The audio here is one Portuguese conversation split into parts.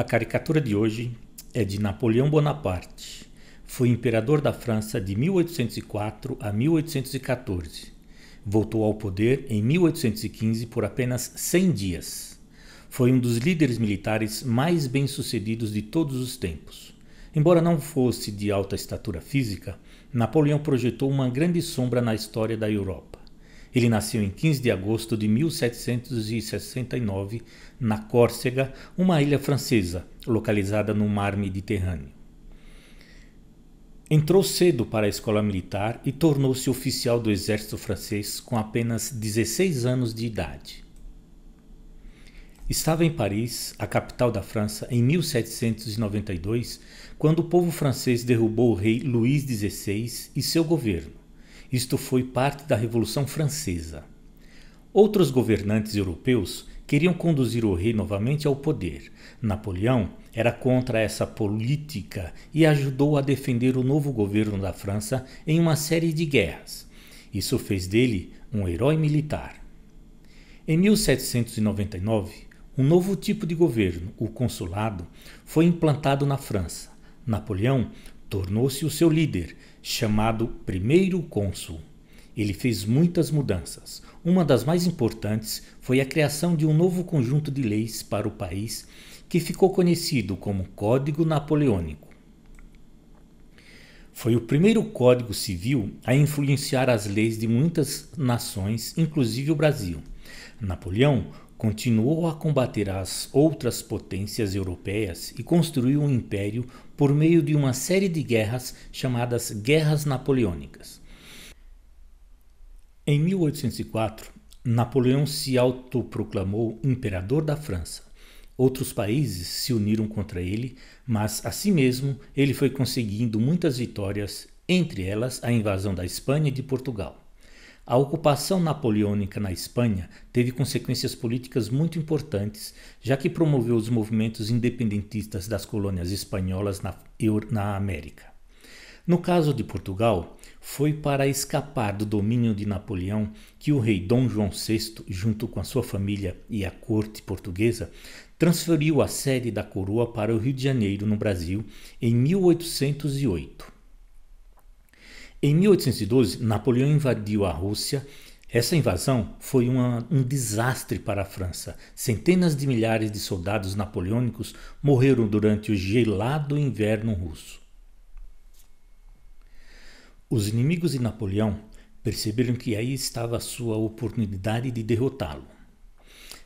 A caricatura de hoje é de Napoleão Bonaparte. Foi imperador da França de 1804 a 1814. Voltou ao poder em 1815 por apenas 100 dias. Foi um dos líderes militares mais bem-sucedidos de todos os tempos. Embora não fosse de alta estatura física, Napoleão projetou uma grande sombra na história da Europa. Ele nasceu em 15 de agosto de 1769 na Córcega, uma ilha francesa localizada no mar Mediterrâneo. Entrou cedo para a escola militar e tornou-se oficial do exército francês com apenas 16 anos de idade. Estava em Paris, a capital da França, em 1792, quando o povo francês derrubou o rei Luís XVI e seu governo. Isto foi parte da Revolução Francesa. Outros governantes europeus queriam conduzir o rei novamente ao poder. Napoleão era contra essa política e ajudou a defender o novo governo da França em uma série de guerras. Isso fez dele um herói militar. Em 1799, um novo tipo de governo, o consulado, foi implantado na França. Napoleão tornou-se o seu líder, chamado Primeiro Cônsul. Ele fez muitas mudanças. Uma das mais importantes foi a criação de um novo conjunto de leis para o país, que ficou conhecido como Código Napoleônico. Foi o primeiro código civil a influenciar as leis de muitas nações, inclusive o Brasil. Napoleão continuou a combater as outras potências europeias e construiu um império por meio de uma série de guerras chamadas Guerras Napoleônicas. Em 1804, Napoleão se autoproclamou imperador da França. Outros países se uniram contra ele, mas assim mesmo ele foi conseguindo muitas vitórias, entre elas a invasão da Espanha e de Portugal. A ocupação napoleônica na Espanha teve consequências políticas muito importantes, já que promoveu os movimentos independentistas das colônias espanholas na, na América. No caso de Portugal, foi para escapar do domínio de Napoleão que o rei Dom João VI, junto com a sua família e a corte portuguesa, transferiu a sede da coroa para o Rio de Janeiro, no Brasil, em 1808. Em 1812, Napoleão invadiu a Rússia. Essa invasão foi uma, um desastre para a França. Centenas de milhares de soldados napoleônicos morreram durante o gelado inverno russo. Os inimigos de Napoleão perceberam que aí estava a sua oportunidade de derrotá-lo.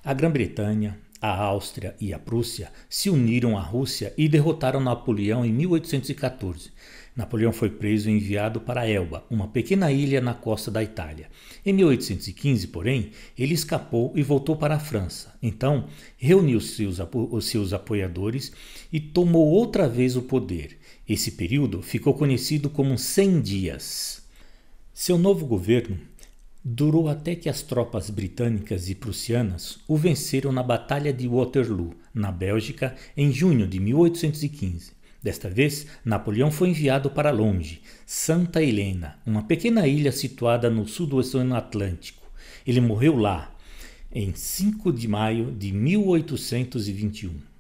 A Grã-Bretanha, a Áustria e a Prússia se uniram à Rússia e derrotaram Napoleão em 1814. Napoleão foi preso e enviado para Elba, uma pequena ilha na costa da Itália. Em 1815, porém, ele escapou e voltou para a França. Então, reuniu seus, os seus apoiadores e tomou outra vez o poder. Esse período ficou conhecido como 100 dias. Seu novo governo durou até que as tropas britânicas e prussianas o venceram na Batalha de Waterloo, na Bélgica, em junho de 1815. Desta vez, Napoleão foi enviado para longe, Santa Helena, uma pequena ilha situada no sudoeste do Atlântico. Ele morreu lá em 5 de maio de 1821.